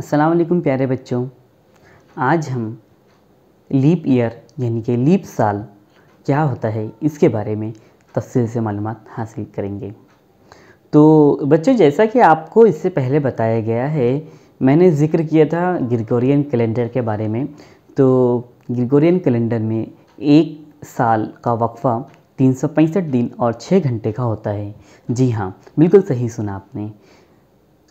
अस्सलाम वालेकुम प्यारे बच्चों आज हम लीप ईयर यानी कि लीप साल क्या होता है इसके बारे में तफसील से मालूम हासिल करेंगे तो बच्चों जैसा कि आपको इससे पहले बताया गया है मैंने ज़िक्र किया था ग्रिगोरियन कैलेंडर के बारे में तो ग्रिगोरियन कैलेंडर में एक साल का वक्फ़ा तीन दिन और छः घंटे का होता है जी हाँ बिल्कुल सही सुना आपने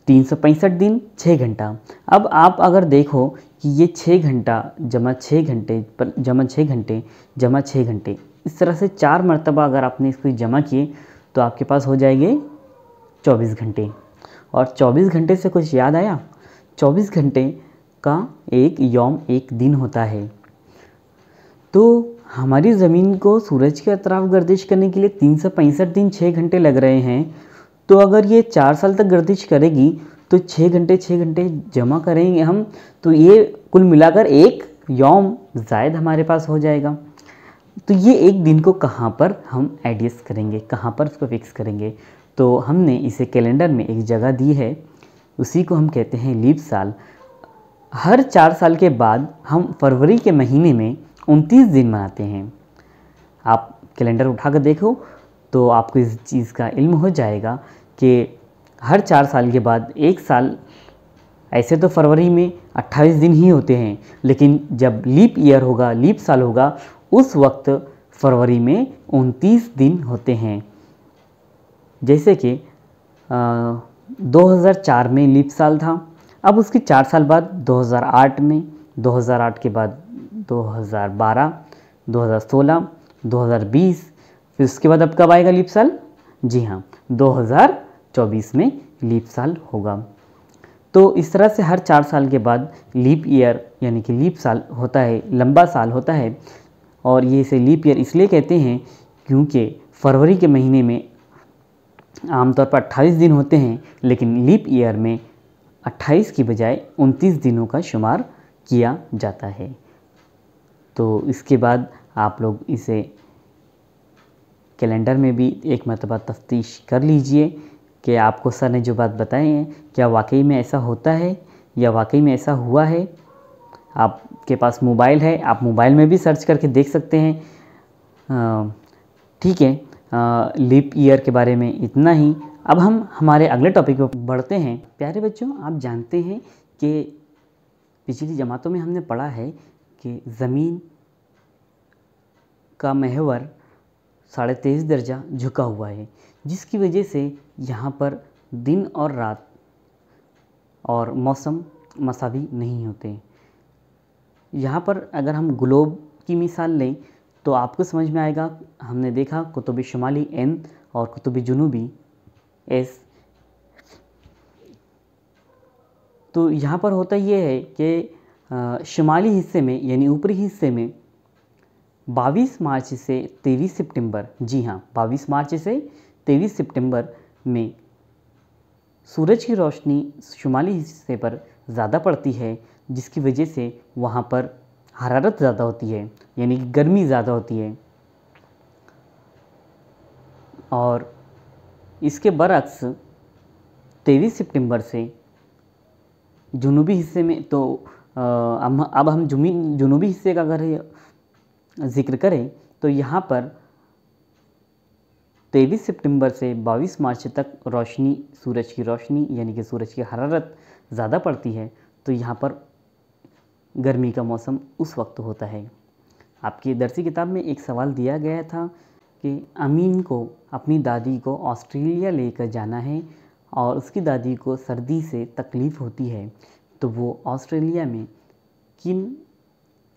तीन सौ पैंसठ दिन छः घंटा अब आप अगर देखो कि ये छः घंटा जमा छः घंटे पर जमा छः घंटे जमा छः घंटे इस तरह से चार मरतबा अगर आपने इसको जमा किए तो आपके पास हो जाएंगे चौबीस घंटे और चौबीस घंटे से कुछ याद आया चौबीस घंटे का एक यौम एक दिन होता है तो हमारी ज़मीन को सूरज के अतराफ गर्दिश करने के लिए तीन सौ पैंसठ दिन छः घंटे लग रहे हैं तो अगर ये चार साल तक गर्दिश करेगी तो छः घंटे छः घंटे जमा करेंगे हम तो ये कुल मिलाकर एक यौम जायद हमारे पास हो जाएगा तो ये एक दिन को कहाँ पर हम एडजस्ट करेंगे कहाँ पर उसको फिक्स करेंगे तो हमने इसे कैलेंडर में एक जगह दी है उसी को हम कहते हैं लीप साल हर चार साल के बाद हम फरवरी के महीने में उनतीस दिन मनाते हैं आप कैलेंडर उठाकर देखो तो आपको इस चीज़ का इल्म हो जाएगा कि हर चार साल के बाद एक साल ऐसे तो फरवरी में 28 दिन ही होते हैं लेकिन जब लीप ईयर होगा लीप साल होगा उस वक्त फरवरी में 29 दिन होते हैं जैसे कि 2004 में लीप साल था अब उसके चार साल बाद 2008 में 2008 के बाद 2012, 2016, 2020, फिर उसके बाद अब कब आएगा लीप साल जी हाँ 2024 में लीप साल होगा तो इस तरह से हर चार साल के बाद लीप ईयर यानी कि लीप साल होता है लंबा साल होता है और ये इसे लीप ईयर इसलिए कहते हैं क्योंकि फरवरी के महीने में आमतौर पर 28 दिन होते हैं लेकिन लीप ईयर में 28 की बजाय 29 दिनों का शुमार किया जाता है तो इसके बाद आप लोग इसे कैलेंडर में भी एक मरतबा तफ्तीश कर लीजिए कि आपको सर ने जो बात बताई है क्या वाकई में ऐसा होता है या वाकई में ऐसा हुआ है आपके पास मोबाइल है आप मोबाइल में भी सर्च करके देख सकते हैं ठीक है लिप ईयर के बारे में इतना ही अब हम हमारे अगले टॉपिक पर बढ़ते हैं प्यारे बच्चों आप जानते हैं कि पिछली जमातों में हमने पढ़ा है कि ज़मीन का महवर साढ़े तेईस दर्जा झुका हुआ है जिसकी वजह से यहाँ पर दिन और रात और मौसम मसावी नहीं होते यहाँ पर अगर हम ग्लोब की मिसाल लें तो आपको समझ में आएगा हमने देखा कुतुब शुमाली एन और कुतुब जुनूबी एस तो यहाँ पर होता यह है कि शुमाली हिस्से में यानी ऊपरी हिस्से में बाईस मार्च से तेईस सितंबर जी हाँ बाईस मार्च से तेईस सितंबर में सूरज की रोशनी शुमाली हिस्से पर ज़्यादा पड़ती है जिसकी वजह से वहाँ पर हरारत ज़्यादा होती है यानी कि गर्मी ज़्यादा होती है और इसके बरक्स तेईस सितंबर से जुनूबी हिस्से में तो अब हम जुमी जुनूबी हिस्से का अगर जिक्र करें तो यहाँ पर 23 सितंबर से 22 मार्च तक रोशनी सूरज की रोशनी यानी कि सूरज की हरारत ज़्यादा पड़ती है तो यहाँ पर गर्मी का मौसम उस वक्त होता है आपकी दर्सी किताब में एक सवाल दिया गया था कि अमीन को अपनी दादी को ऑस्ट्रेलिया लेकर जाना है और उसकी दादी को सर्दी से तकलीफ़ होती है तो वो ऑस्ट्रेलिया में किन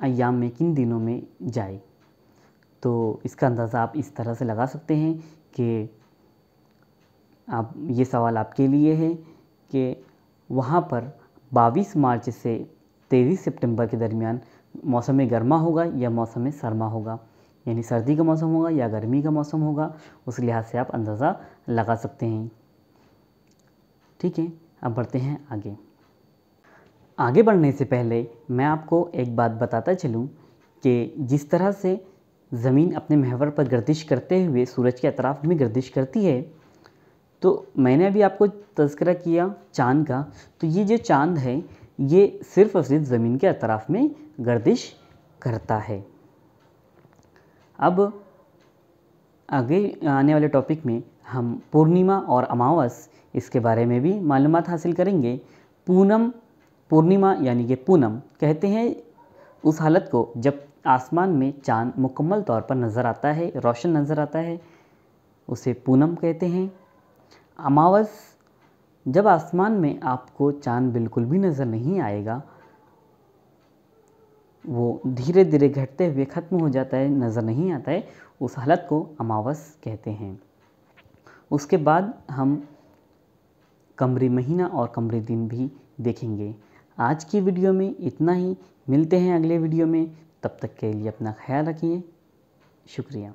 अयाम में किन दिनों में जाए तो इसका अंदाज़ा आप इस तरह से लगा सकते हैं कि आप ये सवाल आपके लिए है कि वहाँ पर 22 मार्च से 23 सितंबर के दरमियान मौसम में गर्मा होगा या मौसम में सरमा होगा यानी सर्दी का मौसम होगा या गर्मी का मौसम होगा उस लिहाज से आप अंदाज़ा लगा सकते हैं ठीक है अब बढ़ते हैं आगे आगे बढ़ने से पहले मैं आपको एक बात बताता चलूँ कि जिस तरह से ज़मीन अपने महवर पर गर्दिश करते हुए सूरज के अतराफ़ में गर्दिश करती है तो मैंने अभी आपको तस्करा किया चांद का तो ये जो चांद है ये सिर्फ़ और सिर्फ ज़मीन के अतराफ़ में गर्दिश करता है अब आगे आने वाले टॉपिक में हम पूर्णिमा और अमावस इसके बारे में भी मालूम हासिल करेंगे पूनम पूर्णिमा यानी कि पूनम कहते हैं उस हालत को जब आसमान में चांद मुकम्मल तौर पर नज़र आता है रोशन नज़र आता है उसे पूनम कहते हैं अमावस जब आसमान में आपको चांद बिल्कुल भी नज़र नहीं आएगा वो धीरे धीरे घटते हुए ख़त्म हो जाता है नज़र नहीं आता है उस हालत को अमावस कहते हैं उसके बाद हम कमरी महीना और कमरी दिन भी देखेंगे आज की वीडियो में इतना ही मिलते हैं अगले वीडियो में तब तक के लिए अपना ख्याल रखिए शुक्रिया